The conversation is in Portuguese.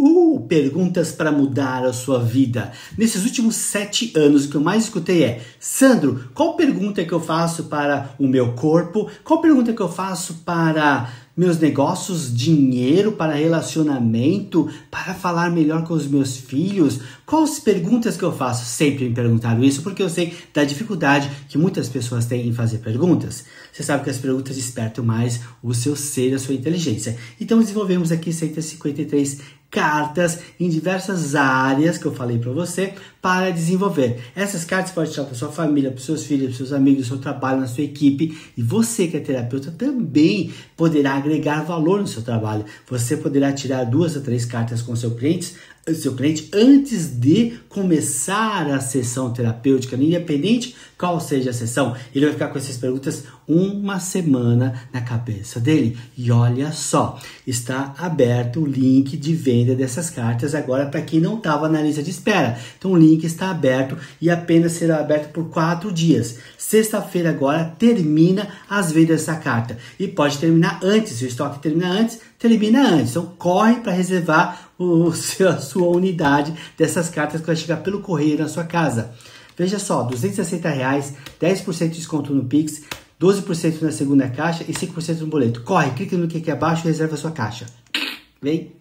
Uh, perguntas para mudar a sua vida. Nesses últimos sete anos, o que eu mais escutei é: Sandro, qual pergunta que eu faço para o meu corpo? Qual pergunta que eu faço para meus negócios, dinheiro, para relacionamento, para falar melhor com os meus filhos? Quais perguntas que eu faço? Sempre me perguntaram isso porque eu sei da dificuldade que muitas pessoas têm em fazer perguntas. Você sabe que as perguntas despertam mais o seu ser, a sua inteligência. Então desenvolvemos aqui 153 cartas em diversas áreas que eu falei para você para desenvolver. Essas cartas pode tirar para sua família, para seus filhos, para seus amigos, seu trabalho, na sua equipe. E você que é terapeuta também poderá agregar valor no seu trabalho. Você poderá tirar duas a três cartas com seu cliente, seu cliente antes de começar a sessão terapêutica, independente qual seja a sessão. Ele vai ficar com essas perguntas uma semana na cabeça dele. E olha só, está aberto o link de venda venda dessas cartas agora para quem não estava na lista de espera. Então o link está aberto e apenas será aberto por quatro dias. Sexta-feira agora termina as vendas dessa carta e pode terminar antes, se o estoque termina antes, termina antes. Então corre para reservar o seu, a sua unidade dessas cartas que vai chegar pelo correio na sua casa. Veja só, R$ 260, reais, 10% de desconto no Pix, 12% na segunda caixa e 5% no boleto. Corre, clica no link aqui abaixo e reserva a sua caixa. Vem!